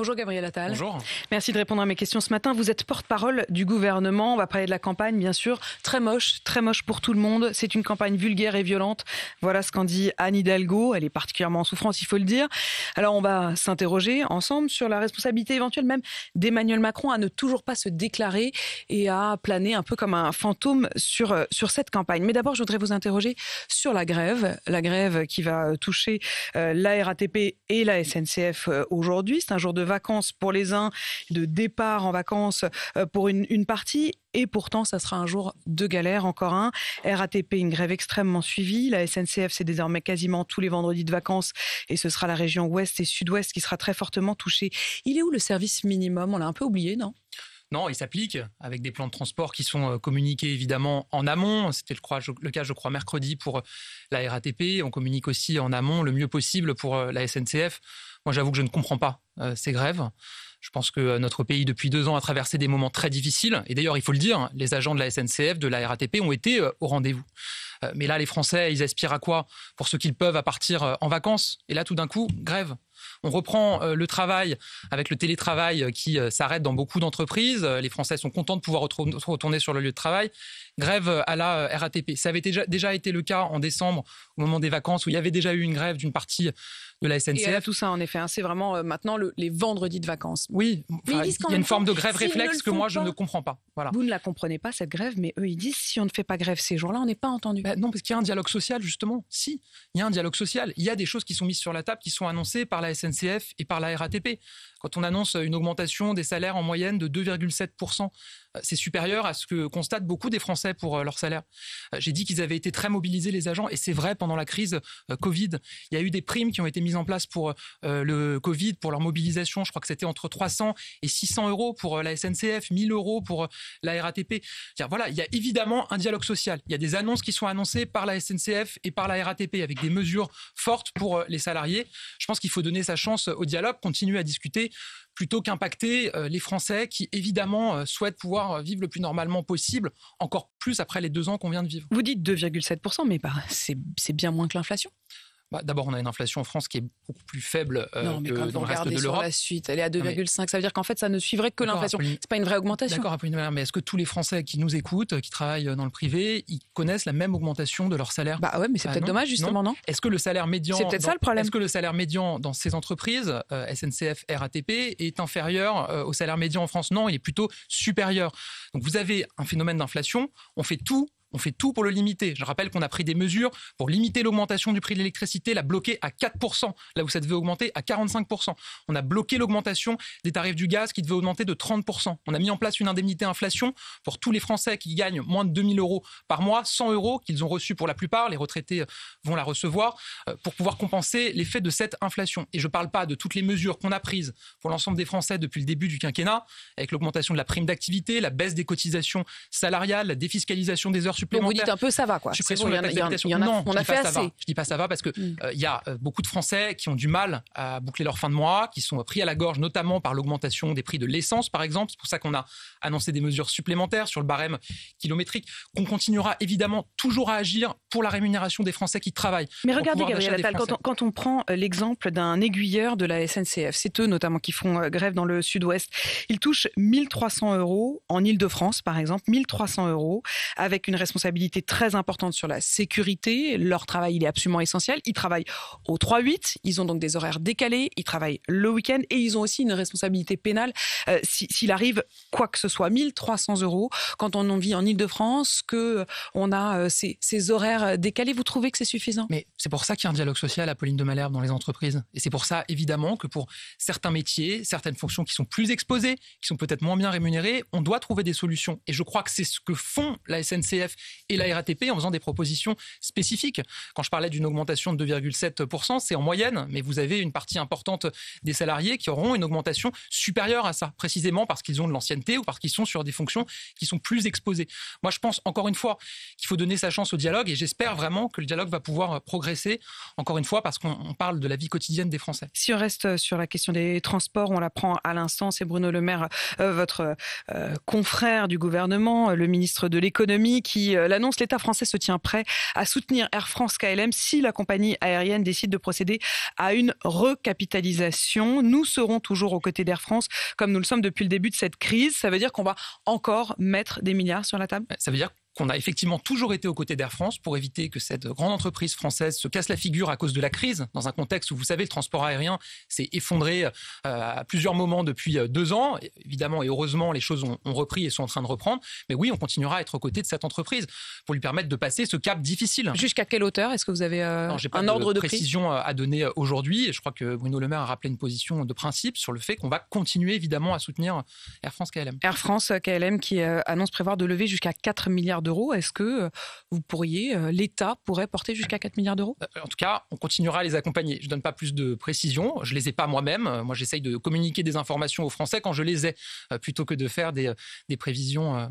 Bonjour Gabriel Attal. Bonjour. Merci de répondre à mes questions ce matin. Vous êtes porte-parole du gouvernement. On va parler de la campagne, bien sûr. Très moche, très moche pour tout le monde. C'est une campagne vulgaire et violente. Voilà ce qu'en dit Anne Hidalgo. Elle est particulièrement en souffrance, il faut le dire. Alors on va s'interroger ensemble sur la responsabilité éventuelle même d'Emmanuel Macron à ne toujours pas se déclarer et à planer un peu comme un fantôme sur, euh, sur cette campagne. Mais d'abord, je voudrais vous interroger sur la grève. La grève qui va toucher euh, la RATP et la SNCF euh, aujourd'hui. C'est un jour de vacances pour les uns, de départ en vacances euh, pour une, partie. Et pourtant, ça sera un jour de galère, encore un. RATP, une grève extrêmement suivie. La SNCF, c'est désormais quasiment tous les vendredis de vacances. Et ce sera la région ouest et sud-ouest qui sera très fortement touchée. Il est où le service minimum On l'a un peu oublié, non non, il s'applique avec des plans de transport qui sont euh, communiqués évidemment en amont. C'était le, cas, je crois, mercredi pour la RATP. On communique aussi en amont le mieux possible pour euh, la SNCF. Moi, j'avoue que je ne comprends pas euh, ces grèves. Je pense que euh, notre pays, depuis deux ans, a traversé des moments très difficiles. Et d'ailleurs, il faut le dire, hein, les agents de la SNCF, de la RATP ont été euh, au rendez-vous. Mais là, les Français, ils aspirent à quoi Pour ce qu'ils peuvent, à partir en vacances. Et là, tout d'un coup, grève. On reprend euh, le travail avec le télétravail euh, qui euh, s'arrête dans beaucoup d'entreprises. Les Français sont contents de pouvoir retourner sur le lieu de travail. Grève à la RATP. Ça avait déjà, été le cas en décembre, au moment des vacances, où il y avait déjà eu une grève d'une partie de la SNCF. tout ça, en effet, hein. c'est vraiment maintenant les vendredis de vacances. Oui, il y a une forme de grève réflexe que moi, je ne comprends pas. Vous ne la comprenez pas, cette grève, mais eux, ils disent si on ne fait pas grève ces jours-là, on n'est pas entendu. Bah, non, parce qu'il y a un dialogue social, justement. Si, il y a un dialogue social. Il y a des choses qui sont mises sur la table, qui sont annoncées par la SNCF et par la RATP. Quand on annonce une augmentation des salaires en moyenne de 2,7% c'est supérieur à ce que constatent beaucoup des Français pour euh, leur salaire. Euh, j'ai dit qu'ils avaient été très mobilisés, les agents, et c'est vrai pendant la crise euh, Covid. Il y a eu des primes qui ont été mises en place pour le Covid, pour leur mobilisation. Je crois que c'était entre 300 et 600 euros pour la SNCF, 1000 euros pour la RATP. Voilà, il y a évidemment un dialogue social. Il y a des annonces qui sont annoncées par la SNCF et par la RATP avec des mesures fortes pour les salariés. Je pense qu'il faut donner sa chance au dialogue, continuer à discuter plutôt qu'impacter euh, les Français qui, évidemment, euh, souhaitent pouvoir euh, vivre le plus normalement possible, encore plus après les deux ans qu'on vient de vivre. Vous dites 2,7%, mais bah, c'est bien moins que l'inflation bah, d'abord, on a une inflation en France qui est beaucoup plus faible euh, non, mais que le reste de l'Europe. la suite, elle est à 2,5. Ça veut dire qu'en fait, ça ne suivrait que l'inflation. C'est pas une vraie augmentation. D'accord, mais est-ce que tous les Français qui nous écoutent, qui travaillent dans le privé, ils connaissent la même augmentation de leur salaire Bah ouais, mais c'est ah peut-être dommage justement, non, Est-ce que le salaire médian C'est problème. Est-ce que le salaire médian dans ces entreprises, euh, SNCF, RATP, est inférieur euh, au salaire médian en France Non, il est plutôt supérieur. Donc vous avez un phénomène d'inflation. On fait tout on fait tout pour le limiter. Je rappelle qu'on a pris des mesures pour limiter l'augmentation du prix de l'électricité, la bloquer à 4%, là où ça devait augmenter à 45%. On a bloqué l'augmentation des tarifs du gaz qui devait augmenter de 30%. On a mis en place une indemnité inflation pour tous les Français qui gagnent moins de 2000 euros par mois, 100 euros qu'ils ont reçus pour la plupart, les retraités euh, vont la recevoir, euh, pour pouvoir compenser l'effet de cette inflation. Et je ne parle pas de toutes les mesures qu'on a prises pour l'ensemble des Français depuis le début du quinquennat, avec l'augmentation de la prime d'activité, la baisse des cotisations salariales, la défiscalisation des heures un peu ça va quoi. Non, on a fait Je dis pas ça va parce que mm. euh, il y a euh, beaucoup de Français qui ont du mal à boucler leur fin de mois, qui sont pris à la gorge notamment par l'augmentation des prix de l'essence par exemple. C'est pour ça qu'on a annoncé des mesures supplémentaires sur le barème kilométrique. Qu'on continuera évidemment toujours à agir pour la rémunération des Français qui travaillent. Mais regardez, Gabriel Attal, quand on, prend euh, l'exemple d'un aiguilleur de la SNCF, c'est eux notamment qui font euh, grève dans le sud-ouest, ils touchent 1300 euros en Ile-de-France, par exemple, 1300 euros, avec une responsabilité très importante sur la sécurité. Leur travail, il est absolument essentiel. Ils travaillent au 3-8, ils ont donc des horaires décalés, ils travaillent le week-end et ils ont aussi une responsabilité pénale euh, s'il arrive quoi que ce soit. 1300 euros quand on vit en Ile-de-France, que on a ces horaires euh, Décalé, vous trouvez que c'est suffisant Mais c'est pour ça qu'il y a un dialogue social, à Pauline de Malherbe, dans les entreprises. Et c'est pour ça, évidemment, que pour certains métiers, certaines fonctions qui sont plus exposées, qui sont peut-être moins bien rémunérées, on doit trouver des solutions. Et je crois que c'est ce que font la SNCF et la RATP en faisant des propositions spécifiques. Quand je parlais d'une augmentation de 2,7%, c'est en moyenne, mais vous avez une partie importante des salariés qui auront une augmentation supérieure à ça, précisément parce qu'ils ont de l'ancienneté ou parce qu'ils sont sur des fonctions qui sont plus exposées. Moi, je pense encore une fois qu'il faut donner sa chance au dialogue et j'espère vraiment que le dialogue va pouvoir euh, progresser, encore une fois, parce qu'on parle de la vie quotidienne des Français. Si on reste euh, sur la question des transports, on la prend à l'instant, c'est Bruno Le Maire, euh, votre confrère du gouvernement, le ministre de l'économie, qui l'annonce, l'État français se tient prêt à soutenir Air France KLM si la compagnie aérienne décide de procéder à une recapitalisation. Nous serons toujours aux côtés d'Air France, comme nous le sommes depuis le début de cette crise. Ça veut dire qu'on va encore mettre des milliards sur la table Ça veut dire qu'on a effectivement toujours été aux côtés d'Air France pour éviter que cette grande entreprise française se casse la figure à cause de la crise, dans un contexte où, vous savez, le transport aérien s'est effondré euh, à plusieurs moments depuis euh, deux ans. évidemment, et heureusement, les choses ont, repris et sont en train de reprendre. Mais oui, on continuera à être aux côtés de cette entreprise pour lui permettre de passer ce cap difficile. Jusqu'à quelle hauteur Est-ce que vous avez euh, pas un ordre de précision euh, à donner aujourd'hui Je crois que Bruno Le Maire a rappelé une position de principe sur le fait qu'on va continuer évidemment à soutenir Air France KLM. Air France KLM qui annonce prévoir de lever jusqu'à 4 milliards d'euros. Est-ce que euh, vous pourriez, euh, l'État pourrait porter jusqu'à 4 milliards d'euros euh, En tout cas, on continuera à les accompagner. Je ne donne pas plus de précisions. Je ne les ai pas moi-même. Moi, j'essaye de communiquer des informations aux Français quand je les ai, plutôt que de faire des, des prévisions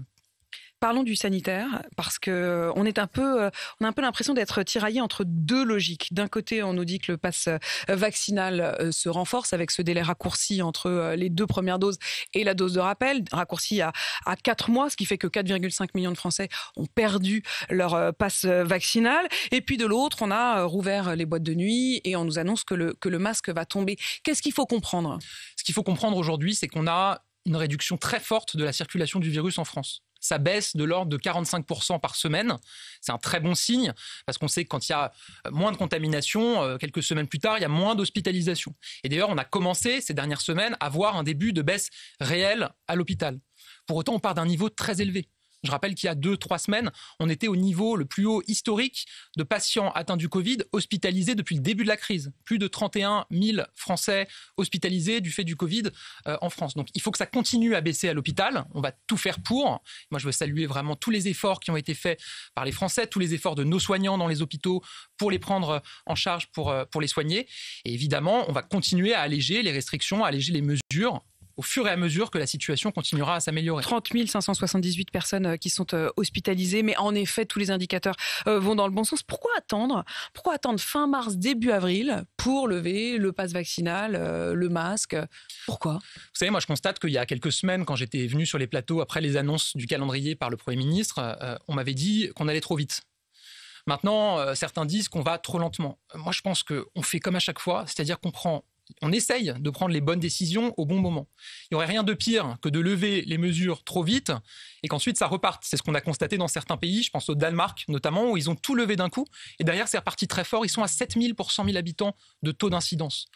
Parlons du sanitaire parce que euh, euh, on a un peu l'impression d'être tiraillé entre deux logiques. D'un côté, on nous dit que le passe euh, vaccinal se renforce avec ce délai raccourci entre les deux premières doses et la dose de rappel, raccourci à, quatre 4 mois, ce qui fait que 4,5 millions de Français ont perdu leur passe vaccinal. Et puis de l'autre, on a rouvert les boîtes de nuit et on nous annonce que le masque va tomber. Qu'est-ce qu'il faut comprendre Ce qu'il faut comprendre aujourd'hui, c'est qu'on a une réduction très forte de la circulation du virus en France ça baisse de l'ordre de 45% par semaine. C'est un très bon signe parce qu'on sait que quand il y a euh, moins de contamination, euh, quelques semaines plus tard, il y a moins d'hospitalisations. Et d'ailleurs, on a commencé ces dernières semaines à voir un début de baisse réelle à l'hôpital. Pour autant, on part d'un niveau très élevé. Je rappelle qu'il y a deux, trois semaines, on était au niveau le plus haut historique de patients atteints du Covid hospitalisés depuis le début de la crise. Plus de 31 000 Français hospitalisés du fait du Covid euh, en France. Donc il faut que ça continue à baisser à l'hôpital. On va tout faire pour. Moi, je veux saluer vraiment tous les efforts qui ont été faits par les Français, tous les efforts de nos soignants dans les hôpitaux pour les prendre euh, en charge, pour, euh, pour les soigner. Et évidemment, on va continuer à alléger les restrictions, à alléger les mesures au fur et à mesure que la situation continuera à s'améliorer. 30 578 personnes euh, qui sont euh, hospitalisées, mais en effet, tous les indicateurs euh, vont dans le bon sens. Pourquoi attendre Pourquoi attendre fin mars, début avril pour lever le passe vaccinal, le masque Pourquoi Vous savez, moi, je constate qu'il y a quelques semaines, quand j'étais venu sur les plateaux après les annonces du calendrier par le Premier ministre, on m'avait dit qu'on allait trop vite. Maintenant, certains disent qu'on va trop lentement. Moi, je pense qu'on fait comme à chaque fois, c'est-à-dire qu'on prend on essaye de prendre les bonnes décisions au bon moment. Il n'y aurait rien de pire que de lever les mesures trop vite et qu'ensuite ça reparte. C'est ce qu'on a constaté dans certains pays, je pense au Danemark notamment, où ils ont tout levé d'un coup et derrière c'est reparti très fort. Ils sont à 7000 pour 100 000 habitants de taux d'incidence.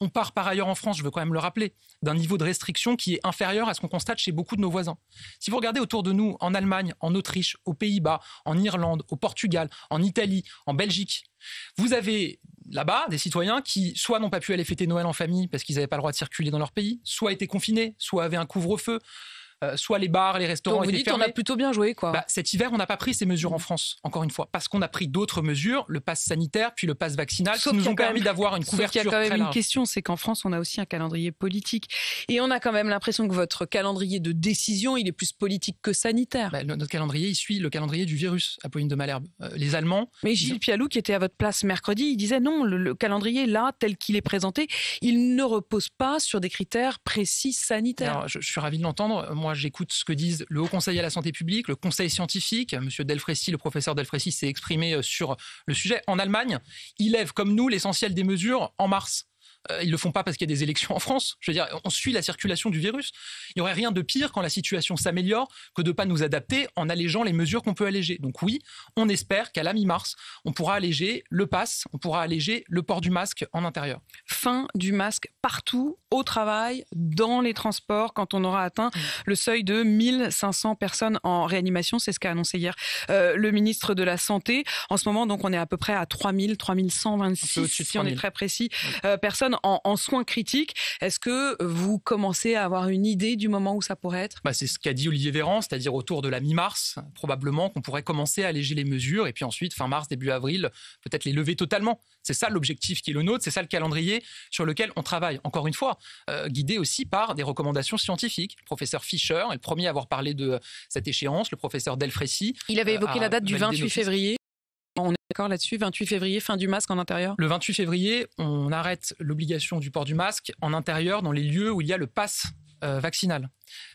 On part par ailleurs en France, je veux quand même le rappeler, d'un niveau de restriction qui est inférieur à ce qu'on constate chez beaucoup de nos voisins. Si vous regardez autour de nous, en Allemagne, en Autriche, aux Pays-Bas, en Irlande, au Portugal, en Italie, en Belgique, vous avez là-bas des citoyens qui soit n'ont pas pu aller fêter Noël en famille parce qu'ils n'avaient pas le droit de circuler dans leur pays, soit étaient confinés, soit avaient un couvre-feu, euh, soit les bars, les restaurants. Donc vous on a plutôt bien joué quoi. Bah, cet hiver, on n'a pas pris ces mesures en France, encore une fois, parce qu'on a pris d'autres mesures, le passe sanitaire puis le passe vaccinal, qui nous ont permis d'avoir une couverture. Sauf il y a quand même une question, c'est qu'en France, on a aussi un calendrier politique, et on a quand même l'impression que votre calendrier de décision, il est plus politique que sanitaire. Bah, notre calendrier, il suit le calendrier du virus, Apolline de Malherbe. Euh, les Allemands. Mais Gilles Pialou, qui était à votre place mercredi, il disait non, le, calendrier là, tel qu'il est présenté, il ne repose pas sur des critères précis sanitaires. je, suis ravi de l'entendre j'écoute ce que disent le Haut Conseil à la santé publique, le Conseil scientifique. Monsieur Delfrécy, le professeur Delfrécy, s'est exprimé euh, sur le sujet. En Allemagne, ils lèvent comme nous l'essentiel des mesures en mars. Euh, ils le font pas parce qu'il y a des élections en France. Je veux dire, on suit la circulation du virus. Il n'y aurait rien de pire quand la situation s'améliore que de ne pas nous adapter en allégeant les mesures qu'on peut alléger. Donc oui, on espère qu'à la mi-mars, on pourra alléger le pass, on pourra alléger le port du masque en intérieur. Fin du masque partout au travail, dans les transports, quand on aura atteint mmh. le seuil de 1500 personnes en réanimation. C'est ce qu'a annoncé hier euh, le ministre de la Santé. En ce moment, donc, on est à peu près à 3000, 3126, si on est très précis, euh, personnes en, soins critiques. Est-ce que vous commencez à avoir une idée du moment où ça pourrait être bah, C'est ce qu'a dit Olivier Véran, c'est-à-dire autour de la mi-mars, probablement qu'on pourrait commencer à alléger les mesures et puis ensuite, fin mars, début avril, peut-être les lever totalement. C'est ça l'objectif qui est le nôtre, c'est ça le calendrier sur lequel on travaille. Encore une fois, euh, guidé aussi par des recommandations scientifiques. Le professeur Fischer est le premier à avoir parlé de euh, cette échéance, le professeur Delfrécy. Il avait évoqué euh, la date du 28 février. On est d'accord là-dessus 28 février, fin du masque en intérieur Le 28 février, on arrête l'obligation du port du masque en intérieur dans les lieux où il y a le pass vaccinal.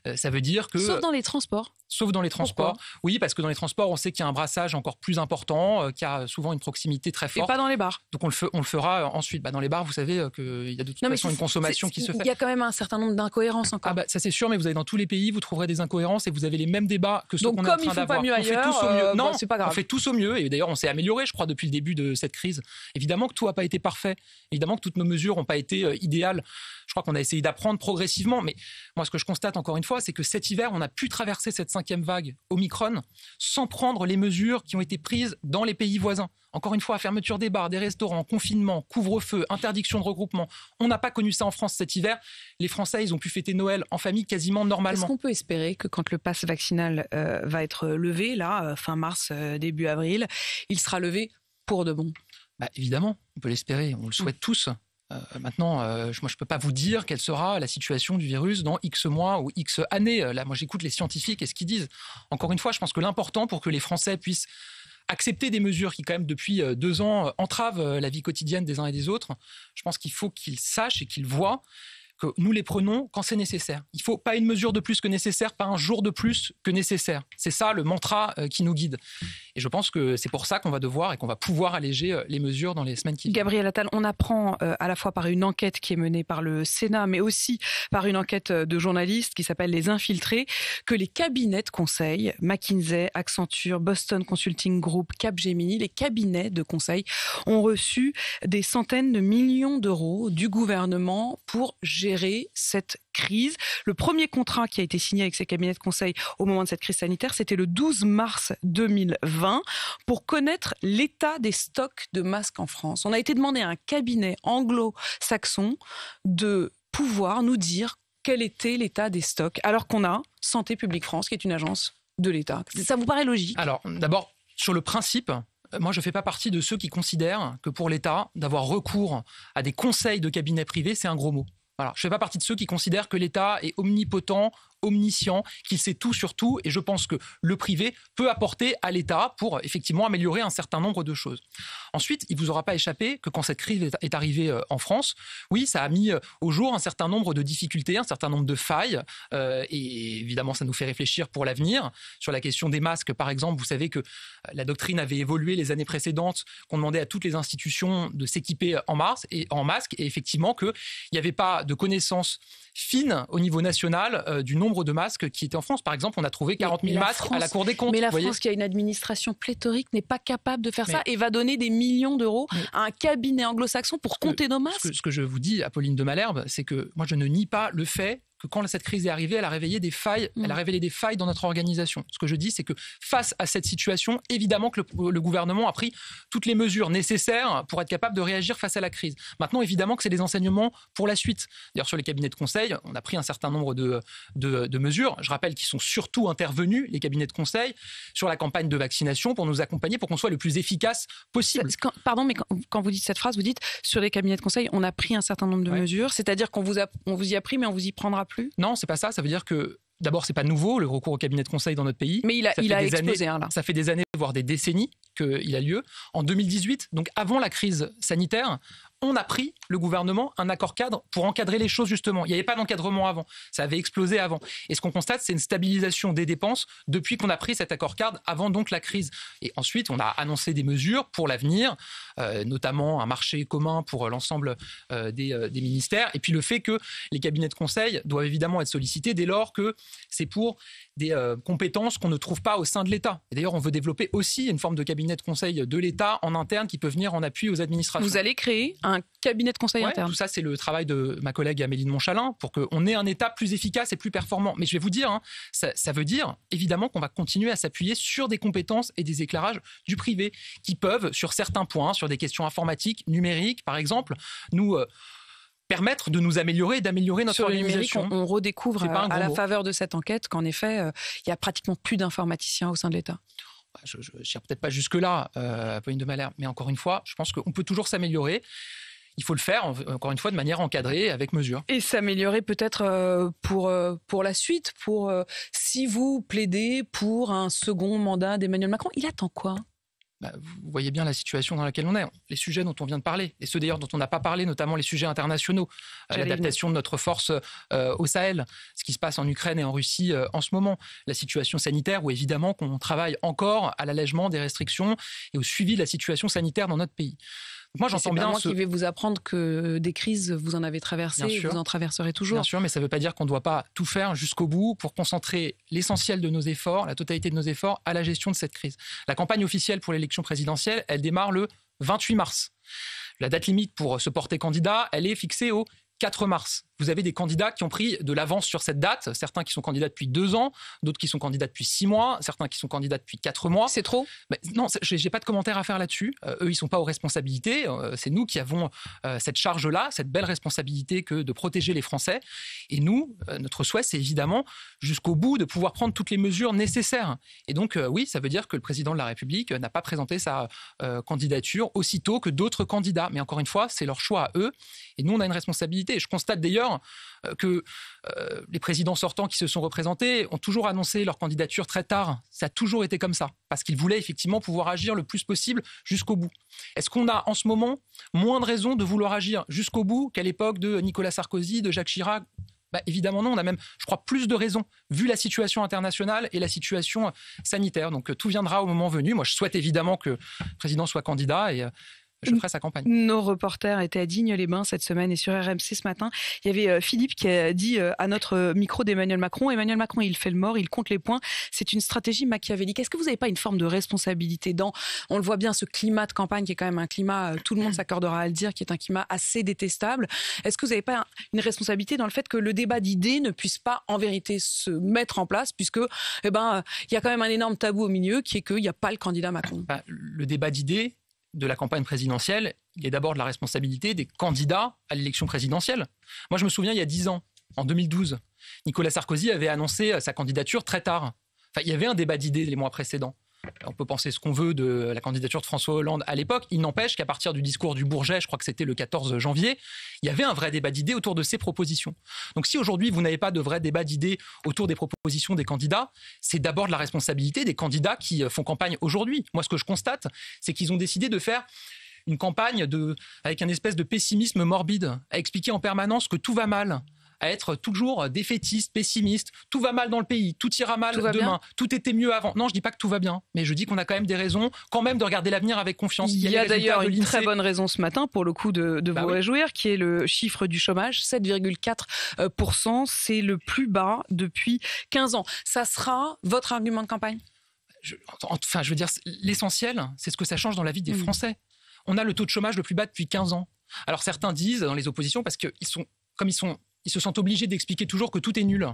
Euh, ça veut dire que... Sauf dans les transports. Sauf dans les transports. oui, parce que dans les transports, on sait qu'il y a un brassage encore plus important, euh, qui a souvent une proximité très forte. Et pas dans les bars. Donc on le, on le fera euh, ensuite. Bah, dans les bars, vous savez qu'il y a de toute non, façon une consommation qui se fait. Il y a quand même un certain nombre d'incohérences encore. Ah bah, ça c'est sûr, mais vous allez dans tous les pays, vous trouverez des incohérences et vous avez les mêmes débats que ce qu'on est en train d'avoir. On fait tous au mieux. Bah, non, c'est pas grave. On fait tous au mieux. Et d'ailleurs, on s'est amélioré, je crois, depuis le début de cette crise. Évidemment que tout n'a pas été parfait. Évidemment que toutes nos mesures n'ont pas été idéales. Je crois qu'on a essayé d'apprendre progressivement. Mais moi, ce que je constate encore une fois, c'est que cet hiver, on a pu traverser cette cinquième vague Omicron sans prendre les mesures qui ont été prises dans les pays voisins. Encore une fois, fermeture des bars, des restaurants, confinement, couvre-feu, interdiction de regroupement. On n'a pas connu ça en France cet hiver. Les Français, ils ont pu fêter Noël en famille quasiment normalement. Est-ce qu'on peut espérer que quand le pass vaccinal euh, va être levé, là, euh, fin mars, euh, début avril, il sera levé pour de bon bah, Évidemment, on peut l'espérer, on le souhaite tous. Euh, maintenant, euh, je, moi, peux pas vous dire quelle sera la situation du virus dans X mois ou X années. Euh, là, moi, j'écoute les scientifiques et ce qu'ils disent. Encore une fois, je pense que l'important pour que les Français puissent accepter des mesures qui, quand même, depuis deux ans, entravent la vie quotidienne des uns et des autres, je pense qu'il faut qu'ils sachent et qu'ils voient que nous les prenons quand c'est nécessaire. Il faut pas une mesure de plus que nécessaire, pas un jour de plus que nécessaire. C'est ça le mantra euh, qui nous guide. Et je pense que c'est pour ça qu'on va devoir et qu'on va pouvoir alléger euh, les mesures dans les semaines qui viennent. Gabriel Attal, on apprend euh, à la fois par une enquête qui est menée par le Sénat, mais aussi par une enquête de journalistes qui s'appelle Les Infiltrés, que les cabinets de conseil, McKinsey, Accenture, Boston Consulting Group, Capgemini, les cabinets de conseil ont reçu des centaines de millions d'euros du gouvernement pour gérer gérer cette crise. Le premier contrat qui a été signé avec ces cabinets de conseil au moment de cette crise sanitaire, c'était le 12 mars 2020 pour connaître l'état des stocks de masques en France. On a été demandé à un cabinet anglo-saxon de pouvoir nous dire quel était l'état des stocks, alors qu'on a Santé publique France, qui est une agence de l'État. Ça vous paraît logique Alors, d'abord, sur le principe, euh, moi, je ne fais pas partie de ceux qui considèrent que pour l'État, d'avoir recours à des conseils de cabinets privés, c'est un gros mot. Je ne fais pas partie de ceux qui considèrent que l'État est omnipotent omniscient, qu'il sait tout sur tout. Et je pense que le privé peut apporter à l'État pour effectivement améliorer un certain nombre de choses. Ensuite, il vous aura pas échappé que quand cette crise est arrivée euh, en France, oui, ça a mis euh, au jour un certain nombre de difficultés, un certain nombre de failles. Euh, et évidemment, ça nous fait réfléchir pour l'avenir. Sur la question des masques, par exemple, vous savez que la doctrine avait évolué les années précédentes, qu'on demandait à toutes les institutions de s'équiper en, mars et, en masque, et effectivement qu'il n'y avait pas de connaissances fines au niveau national du nombre nombre de masques qui étaient en France. Par exemple, on a trouvé 40 000 masques à la Cour des comptes. Mais la France, qui a une administration pléthorique, n'est pas capable de faire ça et va donner des millions d'euros à un cabinet anglo-saxon pour compter nos masques. Ce que, ce que, je vous dis, Apolline de Malherbe, c'est que moi, je ne nie pas le fait que quand cette crise est arrivée, elle a réveillé des failles, elle a mm. révélé des failles dans notre organisation. Ce que je dis, c'est que face à cette situation, évidemment que le, gouvernement a pris toutes les mesures nécessaires pour être capable de réagir face à la crise. Maintenant, évidemment que c'est des enseignements pour la suite. D'ailleurs, sur les cabinets de conseil, on a pris un certain nombre de, mesures. Je rappelle qu'ils sont surtout intervenus, les cabinets de conseil, sur la campagne de vaccination pour nous accompagner, pour qu'on soit le plus efficace possible. pardon, mais quand, vous dites cette phrase, vous dites sur les cabinets de conseil, on a pris un certain nombre de mesures, c'est-à-dire qu'on vous, vous y a pris, mais on vous y prendra plus Non, c'est pas ça. Ça veut dire que D'abord, c'est pas nouveau le recours au cabinet de conseil dans notre pays. Mais il a, il a explosé hein, là. Ça fait des années, voire des décennies, qu'il a lieu. En 2018, donc avant la crise sanitaire, on a pris, le gouvernement, un accord cadre pour encadrer les choses justement. Il n'y avait pas d'encadrement avant, ça avait explosé avant. Et ce qu'on constate, c'est une stabilisation des dépenses depuis qu'on a pris cet accord cadre, avant donc la crise. Et ensuite, on a annoncé des mesures pour l'avenir, euh, notamment un marché commun pour euh, l'ensemble euh, des, ministères, et puis le fait que les cabinets de conseil doivent évidemment être sollicités dès lors que c'est pour des euh, compétences qu'on ne trouve pas au sein de l'État. Et d'ailleurs, on veut développer aussi une forme de cabinet de conseil de l'État en interne qui peut venir en appui aux administrations. Vous allez créer un cabinet de conseil interne. Tout ça, c'est le travail de ma collègue Amélie de Montchalin pour qu'on ait un État plus efficace et plus performant. Mais je vais vous dire, hein, ça, veut dire évidemment qu'on va continuer à s'appuyer sur des compétences et des éclairages du privé qui peuvent, sur certains points, sur des questions informatiques, numériques par exemple, nous euh, permettre de nous améliorer et d'améliorer notre Sur organisation. on, redécouvre euh, à la faveur de cette enquête qu'en effet, euh, il y a pratiquement plus d'informaticiens au sein de l'État je sais peut-être pas jusque-là, euh, Pauline de Malherbe, mais encore une fois, je pense qu'on peut toujours s'améliorer. Il faut le faire, encore une fois, de manière encadrée, avec mesure. Et s'améliorer peut-être euh, pour, pour la suite, pour si vous plaidez pour un second mandat d'Emmanuel Macron, il attend quoi bah, vous voyez bien la situation dans laquelle on est, les sujets dont on vient de parler, et ceux d'ailleurs dont on n'a pas parlé, notamment les sujets internationaux, euh, l'adaptation de notre force euh, au Sahel, ce qui se passe en Ukraine et en Russie euh, en ce moment, la situation sanitaire, où évidemment qu'on travaille encore à l'allègement des restrictions et au suivi de la situation sanitaire dans notre pays. Moi, j'entends bien. Pas ce... qui vais vous apprendre que euh, des crises, vous en avez traversé, et vous en traverserez toujours. Bien sûr, mais ça ne veut pas dire qu'on ne doit pas tout faire jusqu'au bout pour concentrer l'essentiel de nos efforts, la totalité de nos efforts, à la gestion de cette crise. La campagne officielle pour l'élection présidentielle, elle démarre le 28 mars. La date limite pour se porter candidat, elle est fixée au 4 mars vous avez des candidats qui ont pris de l'avance sur cette date, certains qui sont candidats depuis deux ans, d'autres qui sont candidats depuis six mois, certains qui sont candidats depuis quatre mois. C'est trop Non, Non, j'ai pas de commentaire à faire là-dessus. Euh, eux, ils ne sont pas aux responsabilités. Euh, c'est nous qui avons euh, cette charge-là, cette belle responsabilité que de protéger les Français. Et nous, notre souhait, c'est évidemment jusqu'au bout de pouvoir prendre toutes les mesures nécessaires. Et donc, oui, ça veut dire que le président de la République n'a pas présenté sa candidature aussitôt que d'autres candidats. Mais encore une fois, c'est leur choix à eux. Et nous, on a une responsabilité. Je constate d'ailleurs euh, que euh, les présidents sortants qui se sont représentés ont toujours annoncé leur candidature très tard. Ça a toujours été comme ça, parce qu'ils voulaient effectivement pouvoir agir le plus possible jusqu'au bout. Est-ce qu'on a en ce moment moins de raisons de vouloir agir jusqu'au bout qu'à l'époque de Nicolas Sarkozy, de Jacques Chirac bah, évidemment non, on a même, je crois, plus de raisons vu la situation internationale et la situation euh, sanitaire. Donc tout viendra au moment venu. Moi, je souhaite évidemment que le président soit candidat et je sa campagne. Nos reporters étaient à Digne-les-Bains cette semaine et sur RMC ce matin, il y avait euh, Philippe qui a dit euh, à notre euh, micro d'Emmanuel Macron, Emmanuel Macron, il fait le mort, il compte les points, c'est une stratégie machiavélique. Est-ce que vous n'avez pas une forme de responsabilité dans, on le voit bien, ce climat de campagne qui est quand même un climat, tout le monde s'accordera à le dire, qui est un climat assez détestable. Est-ce que vous n'avez pas une responsabilité dans le fait que le débat d'idées ne puisse pas en vérité se mettre en place puisque, eh ben, il y a quand même un énorme tabou au milieu qui est qu'il n'y a pas le candidat Macron? Bah, le débat d'idées, de la campagne présidentielle, il est d'abord de la responsabilité des candidats à l'élection présidentielle. Moi, je me souviens, il y a dix ans, en 2012, Nicolas Sarkozy avait annoncé sa candidature très tard. Enfin, il y avait un débat d'idées les mois précédents on peut penser ce qu'on veut de la candidature de François Hollande à l'époque. Il n'empêche qu'à partir du discours du Bourget, je crois que c'était le 14 janvier, il y avait un vrai débat d'idées autour de ces propositions. Donc si aujourd'hui vous n'avez pas de vrai débat d'idées autour des propositions des candidats, c'est d'abord de la responsabilité des candidats qui euh, font campagne aujourd'hui. Moi, ce que je constate, c'est qu'ils ont décidé de faire une campagne avec un espèce de pessimisme morbide, à expliquer en permanence que tout va mal, à être toujours défaitiste, pessimiste, tout va mal dans le pays, tout ira mal demain, tout était mieux avant. Non, je dis pas que tout va bien, mais je dis qu'on a quand même des raisons quand même de regarder l'avenir avec confiance. Il y, a, d'ailleurs une e très bonne raison ce matin pour le coup de, bah vous réjouir, qui est le chiffre du chômage, 7,4%, c'est le plus bas depuis 15 ans. Ça sera votre argument de campagne Enfin, je veux dire, l'essentiel, c'est ce que ça change dans la vie des hmm. Français. On a le taux de chômage le plus bas depuis 15 ans. Alors certains disent dans les oppositions, parce qu'ils sont, comme ils sont ils se sentent obligés d'expliquer toujours que tout est nul.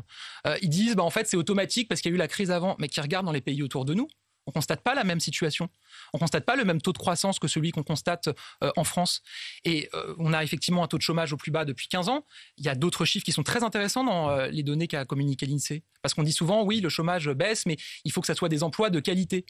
Euh, ils disent, bah, en fait, c'est automatique parce qu'il y a eu la crise avant, mais qui regardent dans les pays autour de nous. On ne constate pas la même situation. On ne constate pas le même taux de croissance que celui qu'on constate euh, en France. Et euh, on a effectivement un taux de chômage au plus bas depuis 15 ans. Il y a d'autres chiffres qui sont très intéressants dans les données qu'a communiqué l'INSEE. Parce qu'on dit souvent, oui, le chômage baisse, mais il faut que ça soit des emplois de qualité.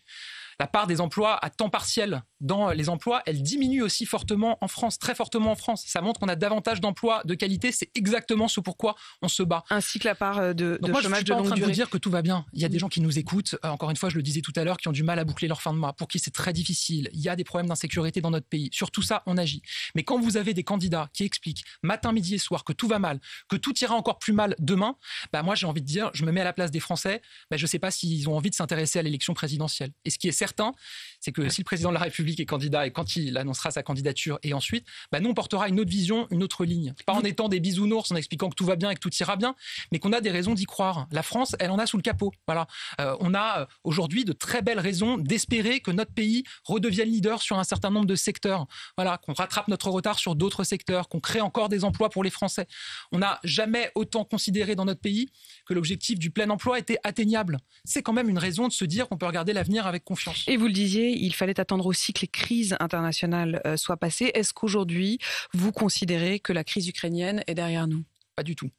La part des emplois à temps partiel dans les emplois, elle diminue aussi fortement en France, très fortement en France. Ça montre qu'on a davantage d'emplois de qualité. C'est exactement ce pourquoi on se bat. Ainsi que la part euh, de, Donc de moi, chômage je suis pas de en train de vous dire que tout va bien. Il y a des gens qui nous écoutent. Euh, encore une fois, je le disais tout à l'heure, qui ont du mal à boucler leur fin de mois, pour qui c'est très difficile. Il y a des problèmes d'insécurité dans notre pays. Sur tout ça, on agit. Mais quand vous avez des candidats qui expliquent matin, midi et soir que tout va mal, que tout ira encore plus mal demain, bah moi j'ai envie de dire, je me mets à la place des Français. Bah, je ne sais pas s'ils ont envie de s'intéresser à l'élection présidentielle. Et ce qui est certain, c'est que si le président de la République est candidat et quand il annoncera sa candidature et ensuite, bah nous, on portera une autre vision, une autre ligne. Pas en étant des bisounours, en expliquant que tout va bien et que tout ira bien, mais qu'on a des raisons d'y croire. La France, elle en a sous le capot. Voilà. Euh, on a euh, aujourd'hui de très belles raisons d'espérer que notre pays redevienne leader sur un certain nombre de secteurs. Voilà, qu'on rattrape notre retard sur d'autres secteurs, qu'on crée encore des emplois pour les Français. On n'a jamais autant considéré dans notre pays que l'objectif du plein emploi était atteignable. C'est quand même une raison de se dire qu'on peut regarder l'avenir avec confiance. Et vous le disiez, il fallait attendre aussi crise crises internationales euh, soient passées. Est-ce qu'aujourd'hui, vous considérez que la crise ukrainienne est derrière nous Pas du tout.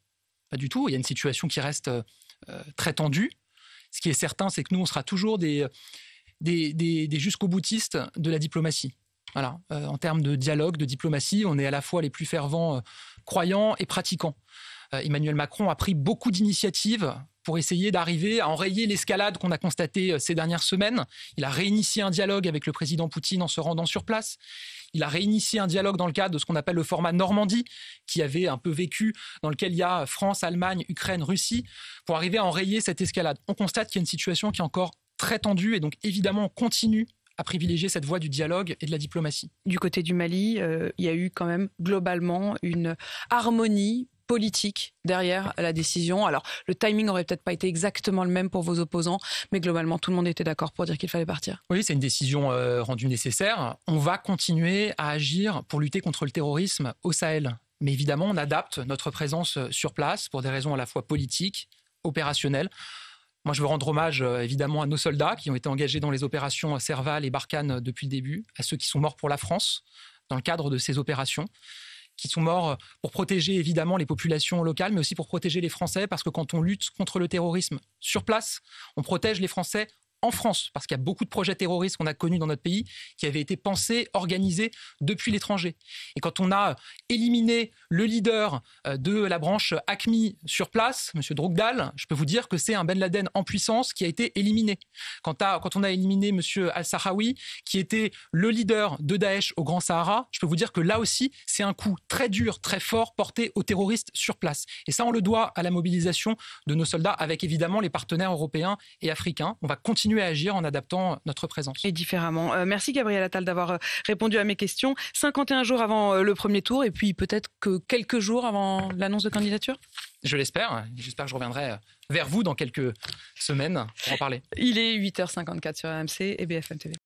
Pas du tout. Il y a une situation qui reste euh, euh, très tendue. Ce qui est certain, c'est que nous, on sera toujours des, des, jusqu'au boutistes de la diplomatie. Voilà. en termes de dialogue, de diplomatie, on est à la fois les plus fervents croyants et pratiquants. Emmanuel Macron a pris beaucoup d'initiatives pour essayer d'arriver à enrayer l'escalade qu'on a constatée euh, ces dernières semaines. Il a réinitié un dialogue avec le président Poutine en se rendant sur place. Il a réinitié un dialogue dans le cadre de ce qu'on appelle le format Normandie, qui avait un peu vécu, dans lequel il y a France, Allemagne, Ukraine, Russie, pour arriver à enrayer cette escalade. On constate qu'il y a une situation qui est encore très tendue et donc évidemment on continue à privilégier cette voie du dialogue et de la diplomatie. Du côté du Mali, euh, il y a eu quand même globalement une harmonie politique derrière la décision. Alors, le timing aurait peut-être pas été exactement le même pour vos opposants, mais globalement, tout le monde était d'accord pour dire qu'il fallait partir. Oui, c'est une décision euh, rendue nécessaire. On va continuer à agir pour lutter contre le terrorisme au Sahel. Mais évidemment, on adapte notre présence euh, sur place pour des raisons à la fois politiques, opérationnelles. Moi, je veux rendre hommage euh, évidemment à nos soldats qui ont été engagés dans les opérations Serval et Barkhane depuis le début, à ceux qui sont morts pour la France dans le cadre de ces opérations qui sont morts euh, pour protéger évidemment les populations locales, mais aussi pour protéger les Français, parce que quand on lutte contre le terrorisme sur place, on protège les Français en France, parce qu'il y a beaucoup de projets terroristes qu'on a connus dans notre pays qui avaient été pensés, organisés depuis l'étranger. Et quand on a euh, éliminé le leader euh, de la branche ACMI sur place, M. Drogdal, je peux vous dire que c'est un Ben Laden en puissance qui a été éliminé. Quand, quand on a éliminé M. Al-Sahraoui, qui était le leader de Daesh au Grand Sahara, je peux vous dire que là aussi, c'est un coup très dur, très fort porté aux terroristes sur place. Et ça, on le doit à la mobilisation de nos soldats avec évidemment les partenaires européens et africains. On va continuer agir en adaptant notre présence. Et différemment. Euh, merci Gabriel Attal d'avoir euh, répondu à mes questions. 51 jours avant euh, le premier tour et puis peut-être que quelques jours avant l'annonce de candidature Je l'espère. J'espère que je reviendrai vers vous dans quelques semaines pour en parler. Il est 8h54 sur AMC et BFM TV.